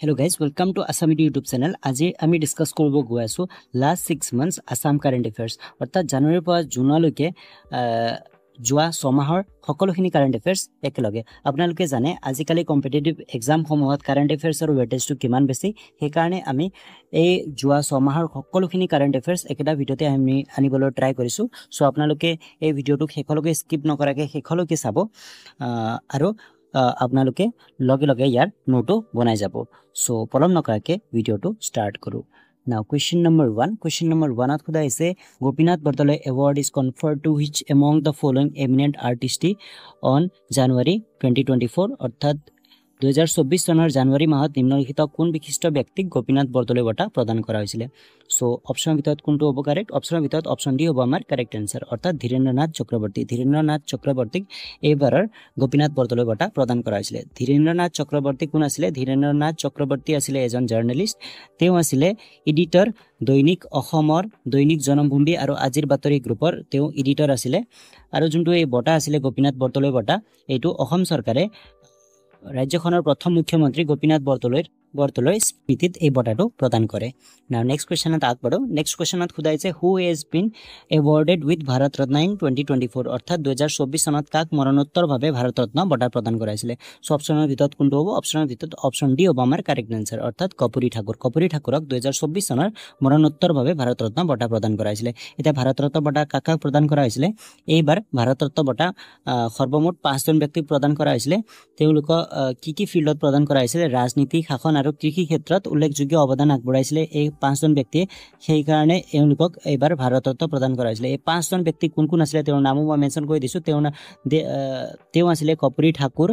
Hello' guys welcome to Assam YouTube channel আজি আমি discuss কৰিব গৈ আছোঁ last six months Assam current affairs অৰ্থাৎ জানুৱাৰীৰ পৰা জুনলৈকে যোৱা ছমাহৰ সকলোখিনি কাৰেণ্ট এফেয়াৰ্ছ একেলগে আপোনালোকে জানে আজিকালি কম্পিটেটিভ এক্সামসমূহত কাৰেণ্ট এফেয়াৰ্ছৰ ৱেটেজটো কিমান বেছি সেইকাৰণে আমি এই যোৱা ছমাহৰ সকলোখিনি কাৰেণ্ট এফেয়াৰ্ছ একেটা ভিডিঅ'তে আমি আনিবলৈ ট্ৰাই কৰিছোঁ চ' আপোনালোকে এই ভিডিঅ'টোক শেষলৈকে স্কিপ নকৰাকৈ শেষলৈকে চাব আৰু আপোনালোকে লগে লগে ইয়াৰ নোটো বনাই যাব চ' পলম নকৰাকৈ ভিডিঅ'টো ষ্টাৰ্ট কৰোঁ now question number one question number ওৱানত সোধা হৈছে Gopinath Bordoloi award is conferred to his among the following eminent artists on January twenty twenty four অৰ্থাৎ দুহেজাৰ চৌব্বিছ চনৰ জানুৱাৰী মাহত নিম্নলিখিত কোন বিশিষ্ট ব্যক্তিক গোপীনাথ বৰদলৈ বঁটা প্ৰদান কৰা হৈছিলে চ' অপশ্যনৰ ভিতৰত কোনটো হ'ব কাৰেক্ট অপশ্যনৰ ভিতৰত অপশ্যন ডি হ'ব আমাৰ কাৰেক্ট এনচাৰ অৰ্থাৎ ধীৰেন্দ্ৰ নাথ চক্ৰৱৰ্তী ধীৰেন্দ্ৰনাথ চক্ৰৱৰ্তীক এইবাৰৰ গোপীনাথ বৰদলৈ বঁটা প্ৰদান কৰা হৈছিলে ধীৰেন্দ্ৰনাথ চক্ৰৱৰ্তী কোন আছিলে ধীৰেন্দ্ৰনাথ চক্ৰৱৰ্তী আছিলে এজন জাৰ্ণেলিষ্ট তেওঁ আছিলে ইডিটৰ দৈনিক অসমৰ দৈনিক জনমভূমি আৰু আজিৰ বাতৰি গ্ৰুপৰ তেওঁ ইডিটৰ আছিলে আৰু যোনটো এই বঁটা আছিলে গোপীনাথ বৰদলৈ বঁটা এইটো অসম চৰকাৰে ৰাজ্যখনৰ প্ৰথম মুখ্যমন্ত্ৰী গোপীনাথ বৰদলৈৰ বৰ্তলৈ স্মৃতিত এই বঁটাটো প্ৰদান কৰে নাও নেক্সট কুৱেশ্যনত আগবাঢ়ো নেক্সট কুৱেশ্যনত সোধাইছে who has been awarded with Bharat Ratna in twenty twenty four অৰ্থাৎ দুহেজাৰ চৌবিছ চনত কাক মৰণোত্তৰভাৱে ভাৰত ৰত্ন বঁটা প্ৰদান কৰাইছিলে চ' অপশ্যনৰ ভিতৰত কোনটো হ'ব অপশ্যনৰ ভিতৰত অপশ্যন ডি হ'ব আমাৰ কাৰেক্ট এনচাৰ অৰ্থাৎ কপুৰী ঠাকুৰ কপুৰী ঠাকুৰক দুহেজাৰ চৌবিছ চনৰ মৰণোত্তৰভাৱে ভাৰত বঁটা প্ৰদান কৰাইছিলে এতিয়া ভাৰত বঁটা কাক প্ৰদান কৰা হৈছিলে এইবাৰ ভাৰত বঁটা সৰ্বমুঠ পাঁচজন ব্যক্তিক প্ৰদান কৰা হৈছিলে তেওঁলোকক কি কি ফিল্ডত প্ৰদান কৰা হৈছিলে ৰাজনীতি শাসন আৰু কৃষি ক্ষেত্ৰত উল্লেখযোগ্য অৱদান আগবঢ়াইছিলে এই পাঁচজন ব্যক্তিয়ে সেইকাৰণে এওঁলোকক এইবাৰ ভাৰতত্ব প্ৰদান কৰা হৈছিলে এই পাঁচজন ব্যক্তি কোন কোন আছিলে তেওঁৰ নামো মই মেনশ্যন কৰি দিছোঁ তেওঁ তেওঁ আছিলে কপুৰী ঠাকুৰ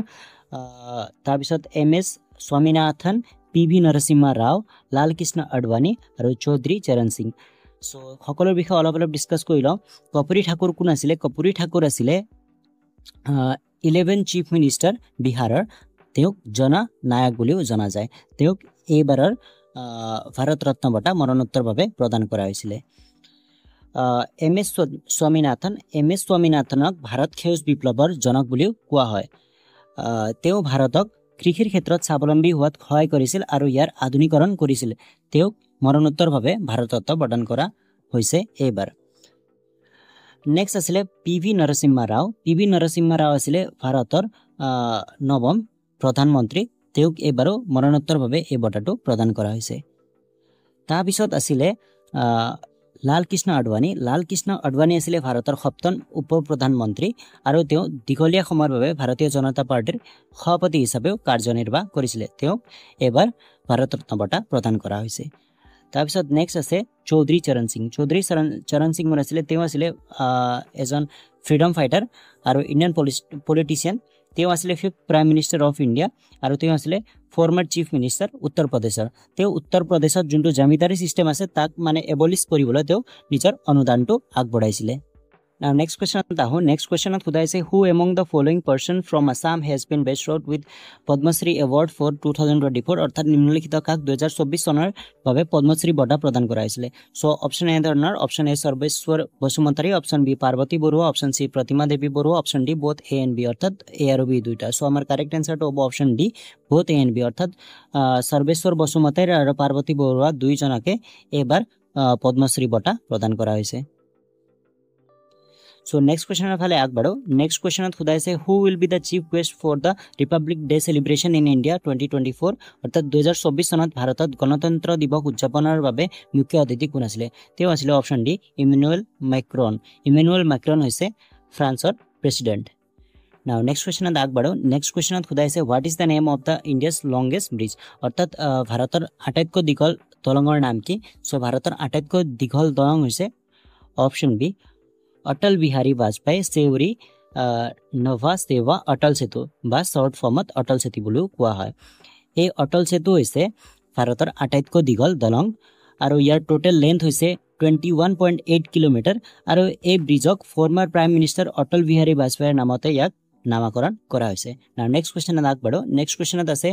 তাৰপিছত M S Swaminathan P V Narasimha Rao Lal Krishna Advani আৰু চৌধুৰী চৰণ সিং চ' সকলোৰ বিষয়ে অলপ অলপ ডিছকাছ কৰি লওঁ কপুৰী ঠাকুৰ কোন আছিলে কপুৰী ঠাকুৰ আছিলে ইলেভেন চিফ মিনিষ্টাৰ বিহাৰৰ তেওঁক জনা নায়ক বুলিও জনা যায় তেওঁক এইবাৰৰ ভাৰত ৰত্ন বঁটা মৰণোত্তৰভাৱে প্ৰদান কৰা হৈছিলে M S Swaminathan M S স্বামীনাথনক ভাৰত সেউজ বিপ্লৱৰ জনক বুলিও কোৱা হয় তেওঁ ভাৰতক কৃষিৰ ক্ষেত্ৰত স্বাৱলম্বী হোৱাত সহায় কৰিছিল আৰু ইয়াৰ আধুনিকৰণ কৰিছিল তেওঁক মৰণোত্তৰভাৱে ভাৰতত্ব প্ৰদান কৰা হৈছে এইবাৰ নেক্সট আছিলে P V Narasimha Rao P V Narasimha Rao আছিলে ভাৰতৰ নৱম প্ৰধানমন্ত্ৰী তেওঁক এইবাৰো মৰণোত্তৰভাৱে এই বঁটাটো প্ৰদান কৰা হৈছে তাৰপিছত আছিলে লাল কৃষ্ণ আডৱানী লাল কৃষ্ণ আডৱানী আছিলে ভাৰতৰ সপ্তম উপ প্ৰধানমন্ত্ৰী আৰু তেওঁ দীঘলীয়া সময়ৰ বাবে ভাৰতীয় জনতা পাৰ্টীৰ সভাপতি হিচাপেও কাৰ্যনিৰ্বাহ কৰিছিলে তেওঁক এইবাৰ ভাৰতৰত্ন বঁটা প্ৰদান কৰা হৈছে তাৰপিছত নেক্সট আছে চৌধুৰী চৰণ সিং চৌধুৰী চৰণ চৰণ সিং মোৰ আছিলে তেওঁ আছিলে এজন ফ্ৰীডম ফাইটাৰ আৰু ইণ্ডিয়ান পলিচ পলিটিচিয়ান তেওঁ আছিলে ফিফ প্ৰাইম মিনিষ্টাৰ অফ ইণ্ডিয়া আৰু তেওঁ আছিলে ফৰ্মাৰ চিফ মিনিষ্টাৰ উত্তৰ প্ৰদেশৰ তেওঁ উত্তৰ প্ৰদেশত যোনটো জামিদাৰী চিষ্টেম আছে তাক মানে এবলিছ কৰিবলৈ তেওঁ নিজৰ অনুদানটো আগবঢ়াইছিলে Now, next question. Next question. Could I say who among the following person from Assam has been bestowed with Padma Shri Award for 2024? Or that Nimnali Kita Kak, 2020 Sonar, Padma Shri Bada Pradhan Kuraisle. So, option A, the honor, option A, Sarbeshwar Basumantari, option B, Parvati Buru, option C, Pratima Devi Buru, option D, both A and B, or that ARB Duta. So, our correct answer to option D, both A and B, or that Sarbeshwar Basumantari, or Parvati Buru, Duijanake, Eber, Padma Shri Bada Pradhan Kuraisle. So next কুৱেশ্যনৰ ফালে আগবাঢ়ো next কুৱেশ্যনত সোধাইছে who will be the chief guest for the republic day celebration in India twenty twenty four অৰ্থাৎ দুহেজাৰ চৌবিছ চনত ভাৰতত গণতন্ত্ৰ দিৱস উদযাপনৰ বাবে মুখ্য অতিথি কোন আছিলে তেওঁ আছিলে option D Emmanuel Macron Emmanuel Macron হৈছে ফ্ৰান্সৰ প্ৰেচিডেণ্ট নাও নেক্সট কুৱেশ্যনত আগবাঢ়ো নেক্সট কুৱেশ্যনত সোধাইছে what is the name of the India's longest bridge অৰ্থাৎ ভাৰতৰ আটাইতকৈ দীঘল দলঙৰ নাম কি চ' ভাৰতৰ আটাইতকৈ দীঘল দলং হৈছে অপশ্যন বি અટલ બિહારી વાજપેયી સેવરી નવા સેવા અટલ સેતુ বা শৰ্ট ফৰ্মত অটল সেতু বুলিও কোৱা হয় এই অটল সেতু হৈছে ভাৰতৰ আটাইতকৈ দীঘল দলং আৰু ইয়াৰ টোটেল লেন্থ হৈছে twenty one point eight kilometre আৰু এই ব্ৰিজক former prime minister Atal Bihari বাজপেয়ীৰ নামতে ইয়াক নামাকৰণ কৰা হৈছে নেক্সট কুৱেশ্যনত আগবাঢ়ো নেক্সট কুৱেশ্যনত আছে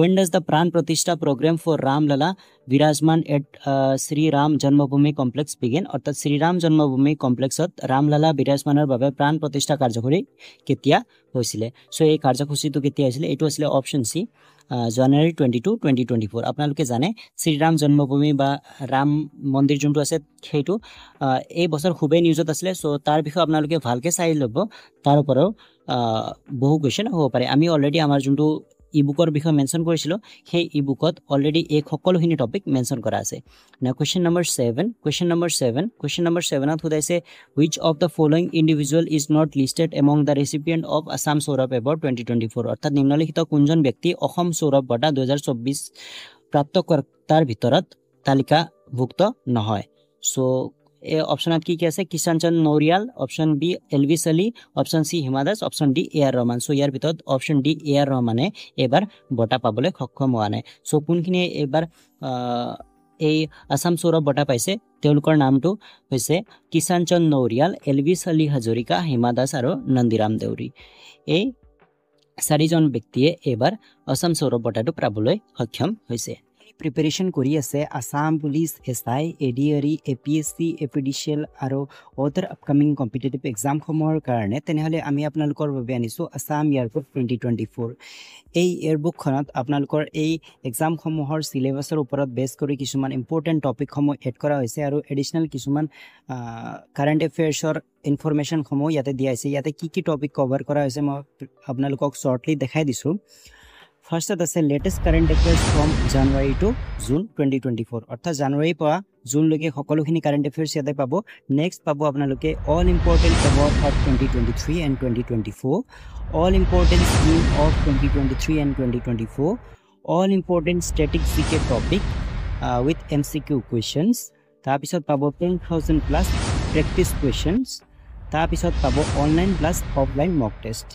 ৱেন ডাজ দ্য প্ৰাণ প্ৰতিষ্ঠা প্ৰগ্ৰেম ফৰ ৰামলালা বিৰাজমান এট শ্ৰীৰাম জন্মভূমি কমপ্লেক্স বিগিন অৰ্থাৎ শ্ৰীৰাম জন্মভূমি কমপ্লেক্সত ৰামলালা বিৰাজমানৰ বাবে প্ৰাণ প্ৰতিষ্ঠা কাৰ্যসূচী কেতিয়া হৈছিলে চ' এই কাৰ্যসূচীটো কেতিয়া হৈছিলে এইটো আছিলে option C January twenty two twenty twenty four আপোনালোকে জানে শ্ৰীৰাম জন্মভূমি বা ৰাম মন্দিৰ যোনটো আছে সেইটো এই বছৰ খুবেই নিউজত আছিলে চ' তাৰ বিষয়ে আপোনালোকে ভালকৈ চাই ল'ব তাৰ ওপৰত বহু কুৱেশ্যন হ'ব পাৰে আমি অলৰেডি আমাৰ যোনটো ই বুকৰ বিষয়ে মেনশ্যন কৰিছিলোঁ সেই ই বুকত অলৰেডি এই সকলোখিনি টপিক মেনশ্যন কৰা আছে question number seven question number seven question number ছেভেনত সোধাইছে which of the following individual is not listed among the recipient of Assam Saurav award twenty twenty four অৰ্থাৎ নিম্নলিখিত কোনজন ব্যক্তি অসম সৌৰভ বঁটা দুহেজাৰ চৌব্বিছ প্ৰাপ্তকৰ্তাৰ ভিতৰত তালিকাভুক্ত নহয় চ' এ অপশ্যন কি কি আছে Kishan Chand Nauriyal option B Elvis Ali option C Hima Das option D A R Rahman so' ইয়াৰ ভিতৰত অপশ্যন ডি এ আৰ ৰহমানে এইবাৰ বঁটা পাবলৈ সক্ষম হোৱা নাই চ' কোনখিনিয়ে এইবাৰ এই আছাম চৌৰৱ বঁটা পাইছে তেওঁলোকৰ নামটো হৈছে কিষাণ চন্দ নৌৰিয়াল এলভিছ আলী হাজৰিকা হিমা দাস আৰু নন্দীৰাম দেউৰী এই চাৰিজন ব্যক্তিয়ে এইবাৰ আছাম চৌৰৱ বঁটাটো পাবলৈ সক্ষম হৈছে প্ৰিপেৰেশ্যন কৰি আছে Assam police S I A D R E P S C A P D C L আৰু অদাৰ আপকামিং কম্পিটেটিভ এক্সামসমূহৰ কাৰণে তেনেহ'লে আমি আপোনালোকৰ বাবে আনিছোঁ Assam airport twenty twenty four এই ইয়াৰবুকখনত আপোনালোকৰ এই এক্সামসমূহৰ চিলেবাছৰ ওপৰত বেছ কৰি কিছুমান ইম্পৰ্টেণ্ট টপিকসমূহ এড কৰা হৈছে আৰু এডিশ্যনেল কিছুমান কাৰেণ্ট এফেয়াৰ্ছৰ ইনফৰমেশ্যনসমূহ ইয়াতে দিয়া হৈছে ইয়াতে কি কি টপিক কভাৰ কৰা হৈছে মই আপোনালোকক শ্বৰ্টলি দেখাই দিছোঁ ফাৰ্ষ্ট এটা আছে latest current affairs from January to June twenty twenty four অৰ্থাৎ জানুৱাৰীৰ পৰা জুনলৈকে সকলোখিনি কাৰেণ্ট এফেয়াৰ্ছ ইয়াতে পাব নেক্সট পাব আপোনালোকে অল ইম্পৰ্টেণ্ট খবৰ of twenty twenty three and twenty twenty four all important scheme of twenty twenty three and twenty twenty four all important static G K topic with M C Q questions তাৰপিছত পাব ten thousand plus practice questions তাৰপিছত পাব online plus offline mock test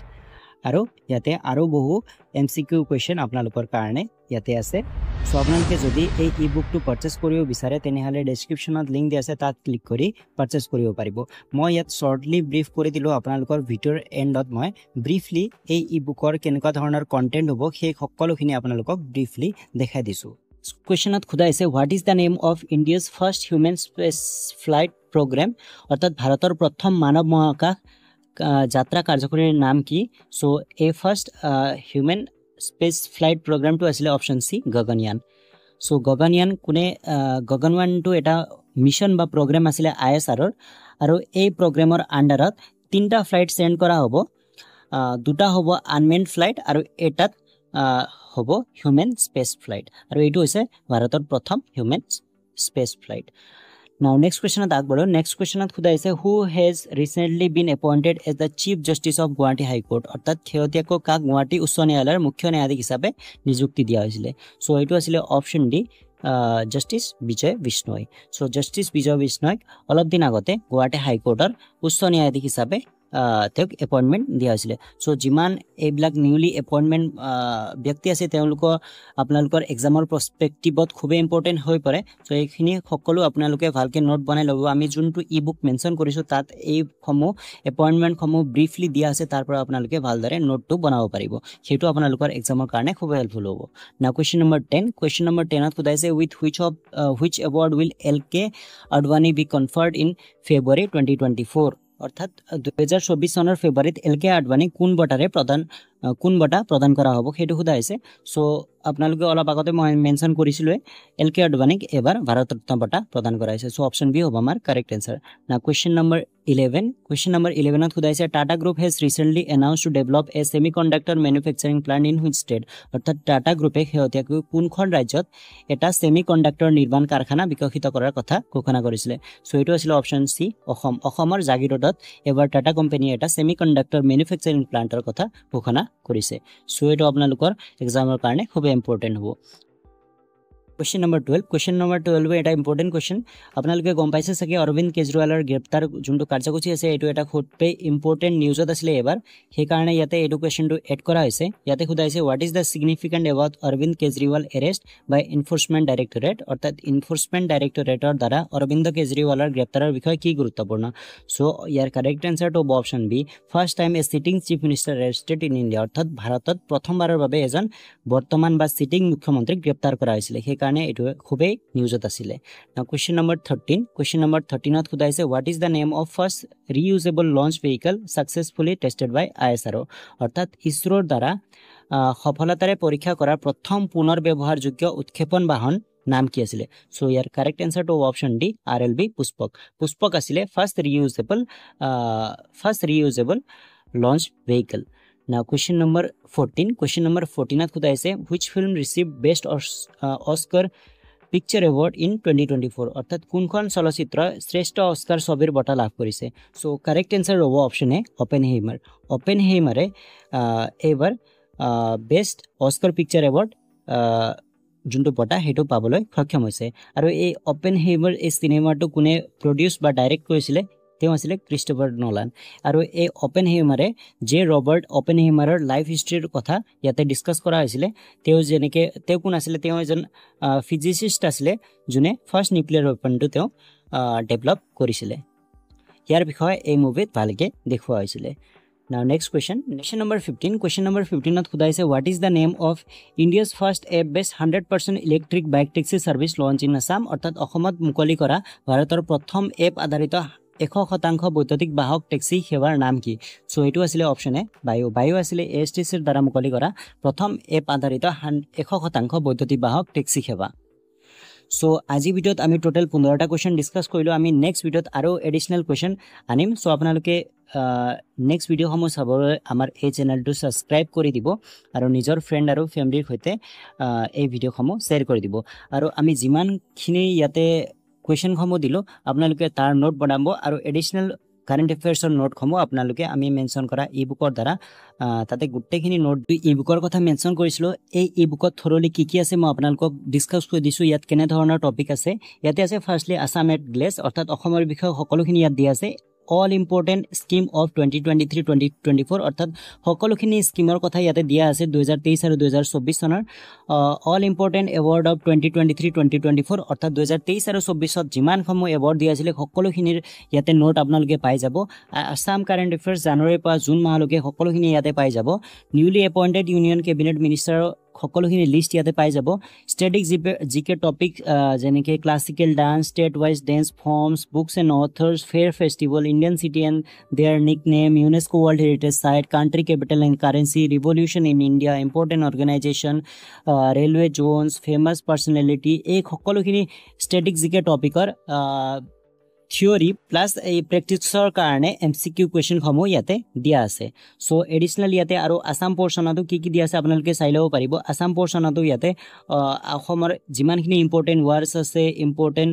আৰু ইয়াতে আৰু বহু M C Q question আপোনালোকৰ কাৰণে ইয়াতে আছে চ' আপোনালোকে যদি এই ই বুকটো পাৰ্চেছ কৰিব বিচাৰে তেনেহ'লে ডেছক্ৰিপশ্যনত লিংক দিয়া আছে তাত ক্লিক কৰি পাৰ্চেছ কৰিব পাৰিব মই ইয়াত শ্বৰ্টলি ব্ৰিফ কৰি দিলোঁ আপোনালোকৰ ভিডিঅ'ৰ এণ্ডত মই ব্ৰিফলি এই ই বুকৰ কেনেকুৱা ধৰণৰ কণ্টেণ্ট হ'ব সেই সকলোখিনি আপোনালোকক ব্ৰিফলি দেখাই দিছোঁ কুৱেশ্যনত সোধা হৈছে what is the name of India's first human space flight programme অৰ্থাৎ ভাৰতৰ প্ৰথম মানৱ মহাকাশ যাত্ৰা কাৰ্যসূচীৰ নাম কি চ' এই ফাৰ্ষ্ট হিউমেন স্পেচ ফ্লাইট প্ৰগ্ৰামটো আছিলে option C Gaganyaan so' Gaganyaan কোনে গগনয়ানটো এটা মিছন বা প্ৰগ্ৰেম আছিলে আই এছ আৰৰ আৰু এই প্ৰগ্ৰেমৰ আণ্ডাৰত তিনিটা ফ্লাইট চেণ্ড কৰা হ'ব দুটা হ'ব আনমেন ফ্লাইট আৰু এটাত হ'ব হিউমেন স্পেচ ফ্লাইট আৰু এইটো হৈছে ভাৰতৰ প্ৰথম human space flight now next কুৱেশ্যনত আগবাঢ়ো নেক্সট কুৱেশ্যনত সোধাইছে who has recently been appointed as the chief justice of Guwahati high court অৰ্থাৎ শেহতীয়াকৈ কাক গুৱাহাটী উচ্চ ন্যায়ালয়ৰ মুখ্য ন্যায়াধীশ হিচাপে নিযুক্তি দিয়া হৈছিলে চ' এইটো আছিলে option D justice Vijay Bishnoi so' justice Vijay বিষ্ণইক অলপ দিন আগতে গুৱাহাটী হাইকোৰ্টৰ উচ্চ ন্যায়াধীশ হিচাপে তেওঁক এপইণ্টমেণ্ট দিয়া হৈছিলে চ' যিমান এইবিলাক নিউলি এপইণ্টমেণ্ট ব্যক্তি আছে তেওঁলোকৰ আপোনালোকৰ এক্সামৰ প্ৰস্পেক্টিভত খুবেই ইম্পৰ্টেণ্ট হৈ পৰে চ' এইখিনি সকলো আপোনালোকে ভালকৈ নোট বনাই ল'ব আমি যোনটো ই বুক মেনশ্যন কৰিছোঁ তাত এইসমূহ এপইণ্টমেণ্টসমূহ ব্ৰিফলি দিয়া আছে তাৰ পৰা আপোনালোকে ভালদৰে নোটটো বনাব পাৰিব সেইটো আপোনালোকৰ এক্সামৰ কাৰণে খুবেই হেল্পফুল হ'ব না question number ten question number টেনত সোধাইছে with which of which award will L K Advani be conferred in February twenty twenty four অর্থাৎ দু সনের ফেব্রুয়ারিত এল কে আডবাণী কোন বটারে প্রধান কোন বঁটা প্ৰদান কৰা হ'ব সেইটো সোধা হৈছে চ' আপোনালোকে অলপ আগতে মই মেনশ্যন কৰিছিলোৱে এল কে আডৱানীক এইবাৰ ভাৰত ৰত্ন বঁটা প্ৰদান কৰা হৈছে চ' অপশ্যন বি হ'ব আমাৰ কাৰেক্ট এনচাৰ না question number eleven question number ইলেভেনত সোধাইছে Tata group has recently announce to develop a semiconductor manufacturing plant in which state অৰ্থাৎ টাটা গ্ৰুপে শেহতীয়াকৈ কোনখন ৰাজ্যত এটা ছেমি কণ্ডাক্টৰ নিৰ্মাণ কাৰখানা বিকশিত কৰাৰ কথা ঘোষণা কৰিছিলে চ' এইটো আছিলে অপশ্যন চি অসম অসমৰ জাগিৰোডত এবাৰ টাটা কোম্পানীয়ে এটা ছেমি কণ্ডাক্টৰ মেনুফেকচাৰিং প্লাণ্টৰ কথা ঘোষণা কৰিছে চ' এইটো আপোনালোকৰ এক্সামৰ কাৰণে খুবেই ইম্পৰ্টেণ্ট হ'ব কোশ্চেন নাম্বার 12 क्वेश्चन नंबर 12 এটা ইম্পর্টেন্ট क्वेश्चन আপনা লকে গম পাইছে কে অরবিন কেজriwal এর গ্রেফতার যুনটু কার্যকুচি আছে এটু এটা খটপই ইম্পর্টেন্ট নিউজত আছে এবার হে কারণে ইয়তে এডুকেশন টু এড করা হইছে ইয়তে খুদাইছে what is the significant about অরবিন Kejriwal arrest by enforcement directorate অর্থাৎ এনফোর্সমেন্ট ডাইরেক্টরেট দ্বারা অরবিন কেজriwal এর গ্রেফতারর বিষয় কি গুরুত্বপূর্ণ সো ইয়ার কারেক্ট অ্যানসার তো option B first time a sitting chief minister arrested in India অর্থাৎ ভারতত প্রথমবারৰ ভাবে এজন বর্তমান বা সিটিং মুখ্যমন্ত্রী গ্রেফতার করা হইছে কাৰণে এইটো খুবেই নিউজত আছিলে question number thirteen question number থাৰ্টিনত সোধাইছে what is the name of first reusable launch vehicle successfully tested by I S R অৰ্থাৎ ইছৰোৰ দ্বাৰা সফলতাৰে পৰীক্ষা কৰাৰ প্ৰথম পুনৰ ব্যৱহাৰযোগ্য উৎক্ষেপণ বাহন নাম কি আছিলে চ' ইয়াৰ কাৰেক্ট এনচাৰটো option D R L B Pushpak Pushpak আছিলে first reusable first reusable launch vehicle Now question number 14. Question number 14 which film received best Oscar picture award in 2024? Or that Salasitra Oscar Sobir Bata Laf Purise. So correct answer over option A Oppenheimer. Oppenheimer uh, ever uh, best Oscar picture award. Uh, যোনটো বঁটা সেইটো পাবলৈ সক্ষম হৈছে আৰু এই open হেইমাৰ এই চিনেমাটো কোনে প্ৰডিউচ বা ডাইৰেক্ট কৰিছিলে তেওঁ আছিলে ক্ৰিষ্টোফাৰ নলান আৰু এই অপেন হেমাৰে জে ৰবাৰ্ট অপেন হেমাৰৰ লাইফ হিষ্ট্ৰীৰ কথা ইয়াতে ডিছকাছ কৰা হৈছিলে তেওঁ যেনেকৈ তেওঁ কোন আছিলে তেওঁ এজন ফিজিচিষ্ট আছিলে যোনে ফাৰ্ষ্ট নিউক্লিয়াৰ ৱেপনটো তেওঁ ডেভেলপ কৰিছিলে ইয়াৰ বিষয়ে এই মুভিত ভালকৈ দেখুওৱা হৈছিলে now next question question number fifteen question number ফিফটিনত সোধাইছে what is the name of India's first app best hundred percent electric bike taxi service launch in Assam অৰ্থাৎ অসমত মুকলি কৰা ভাৰতৰ প্ৰথম এপ আধাৰিত এশ শতাংশ বৈদ্যুতিক বাহক টেক্সি সেৱাৰ নাম কি চ' এইটো আছিলে অপশ্যন এ বায়ু বায়ু আছিলে এ এছ টি চিৰ দ্বাৰা মুকলি কৰা প্ৰথম এপ আধাৰিত এশ শতাংশ বৈদ্যুতিক বাহক টেক্সি সেৱা চ' আজি ভিডিঅ'ত আমি টোটেল পোন্ধৰটা কুৱেশ্যন ডিছকাছ কৰিলোঁ আমি নেক্সট ভিডিঅ'ত আৰু এডিশ্যনেল কুৱেশ্যন আনিম চ' আপোনালোকে নেক্সট ভিডিঅ'সমূহ চাবলৈ আমাৰ এই চেনেলটো ছাবস্ক্ৰাইব কৰি দিব আৰু নিজৰ ফ্ৰেণ্ড আৰু ফেমিলিৰ সৈতে এই ভিডিঅ'সমূহ শ্বেয়াৰ কৰি দিব আৰু আমি যিমানখিনি ইয়াতে কুৱেশ্যনসমূহ দিলোঁ আপোনালোকে তাৰ নোট বনাব আৰু এডিশ্যনেল কাৰেণ্ট এফেয়াৰ্ছৰ নোটসমূহ আপোনালোকে আমি মেনশ্যন কৰা ই বুকৰ দ্বাৰা তাতে গোটেইখিনি নোট ই বুকৰ কথা মেনশ্যন কৰিছিলোঁ এই ই বুকত থ্ৰলি কি কি আছে মই আপোনালোকক ডিছকাছ কৰি দিছোঁ ইয়াত কেনেধৰণৰ টপিক আছে ইয়াতে আছে ফাৰ্ষ্টলি আছাম এট গ্লেছ অৰ্থাৎ অসমৰ বিষয়ে সকলোখিনি ইয়াত দিয়া আছে all important scheme of twenty twenty three twenty twenty four অৰ্থাৎ সকলোখিনি স্কীমৰ কথা ইয়াতে দিয়া আছে দুহেজাৰ তেইছ আৰু দুহেজাৰ চৌব্বিছ চনৰ all important award of twenty twenty three twenty twenty four অৰ্থাৎ দুহেজাৰ তেইছ আৰু চৌব্বিছত যিমানসমূহ এৱাৰ্ড দিয়া আছিলে সকলোখিনিৰ ইয়াতে নোট আপোনালোকে পাই যাব আছাম কাৰেণ্ট এফেয়াৰ্ছ জানুৱাৰীৰ পৰা জুন মাহলৈকে সকলোখিনি ইয়াতে পাই যাব নিউলি এপইণ্টেড ইউনিয়ন কেবিনেট মিনিষ্টাৰৰ সকলোখিনি লিষ্ট ইয়াতে পাই যাব static G G K topic যেনেকৈ classical dance state wise dance forms books and authors fair festival Indian city and their nick name UNESCO world heritage site country capital and currency revolution in India important organisation railway zones famous personality এই সকলোখিনি static G K টপিকৰ theory plus এই প্ৰেক্টিছৰ কাৰণে M C Q কুৱেশ্যনসমূহ ইয়াতে দিয়া আছে চ' additional ইয়াতে আৰু আছাম পৰ্চনতো কি কি দিয়া আছে আপোনালোকে চাই ল'ব পাৰিব আছাম পৰ্চনতো ইয়াতে অসমৰ যিমানখিনি ইম্পৰ্টেণ্ট ৱাৰ্ডছ আছে ইম্পৰ্টেণ্ট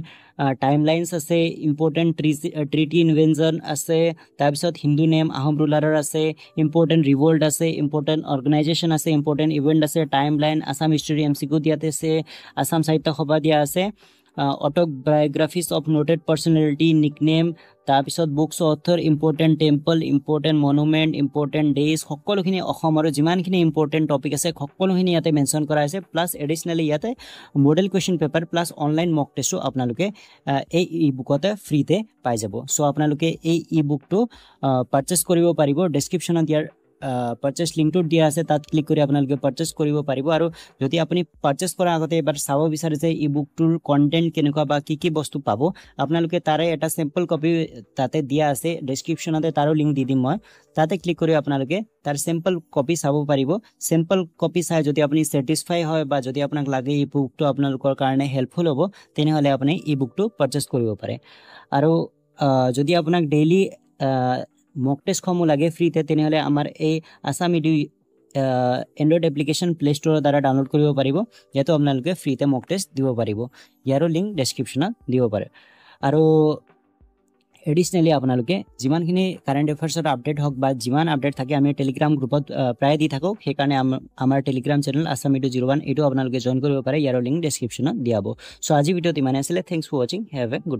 টাইম লাইনছ আছে ইম্পৰ্টেণ্ট ট্ৰি ট্ৰিটি ইনভেনশ্যন আছে তাৰপিছত হিন্দু নেম আহোম ৰুলাৰৰ আছে ইম্পৰ্টেণ্ট ৰিভল্ট আছে ইম্পৰ্টেণ্ট অৰ্গেনাইজেশ্যন আছে ইম্পৰ্টেণ্ট ইভেণ্ট আছে time line Assam history M C Q দিয়াতে আছে আছাম সাহিত্য সভা দিয়া আছে autobiographies of noted personality nick name তাৰপিছত books author important temple important monument important days সকলোখিনি অসমৰ যিমানখিনি ইম্পৰ্টেণ্ট টপিক আছে সকলোখিনি ইয়াতে মেনশ্যন কৰা হৈছে প্লাছ এডিচনেলি ইয়াতে model question paper plus online mock টেষ্টো আপোনালোকে এই ই বুকতে ফ্ৰীতে পাই যাব চ' আপোনালোকে এই ই বুকটো পাৰ্চেছ কৰিব পাৰিব ডেছক্ৰিপশ্যনত ইয়াৰ পাৰ্চেছ লিংকটোত দিয়া আছে তাত ক্লিক কৰি আপোনালোকে পাৰ্চেছ কৰিব পাৰিব আৰু যদি আপুনি পাৰ্চেছ কৰাৰ আগতে এবাৰ চাব বিচাৰে যে ই বুকটোৰ কণ্টেণ্ট কেনেকুৱা বা কি কি বস্তু পাব আপোনালোকে তাৰে এটা চেম্পল কপি তাতে দিয়া আছে ডেছক্ৰিপশ্যনতে তাৰো লিংক দি দিম মই তাতে ক্লিক কৰি আপোনালোকে তাৰ চেম্পল কপি চাব পাৰিব চেম্পল কপি চাই যদি আপুনি চেটিছফাই হয় বা যদি আপোনাক লাগে ই বুকটো আপোনালোকৰ কাৰণে হেল্পফুল হ'ব তেনেহ'লে আপুনি ই বুকটো পাৰ্চেছ কৰিব পাৰে আৰু যদি আপোনাক ডেইলি মক টেষ্টসমূহ লাগে ফ্ৰীতে তেনেহ'লে আমাৰ এই Assam Edu Android application play' ষ্ট'ৰৰ দ্বাৰা ডাউনলোড কৰিব পাৰিব ইয়াতো আপোনালোকে ফ্ৰীতে মক টেষ্ট দিব পাৰিব ইয়াৰো লিংক ডেছক্ৰিপশ্যনত দিব পাৰে আৰু এডিচনেলি আপোনালোকে যিমানখিনি কাৰেণ্ট এফেয়াৰ্ছৰ আপডেট হওক বা যিমান আপডেট থাকে আমি টেলিগ্ৰাম গ্ৰুপত প্ৰায় দি থাকোঁ সেইকাৰণে আমাৰ টেলিগ্ৰাম চেনেল আছাম ইটো জিৰ' ওৱান এইটো আপোনালোকে জইন কৰিব পাৰে ইয়াৰো লিংক ডেছক্ৰিপশ্যনত দিয়াব চ' আজি ভিডিঅ'ত ইমানেই আছিলে থেংকছ ফৰ ৱাচিং হেভ এ গুড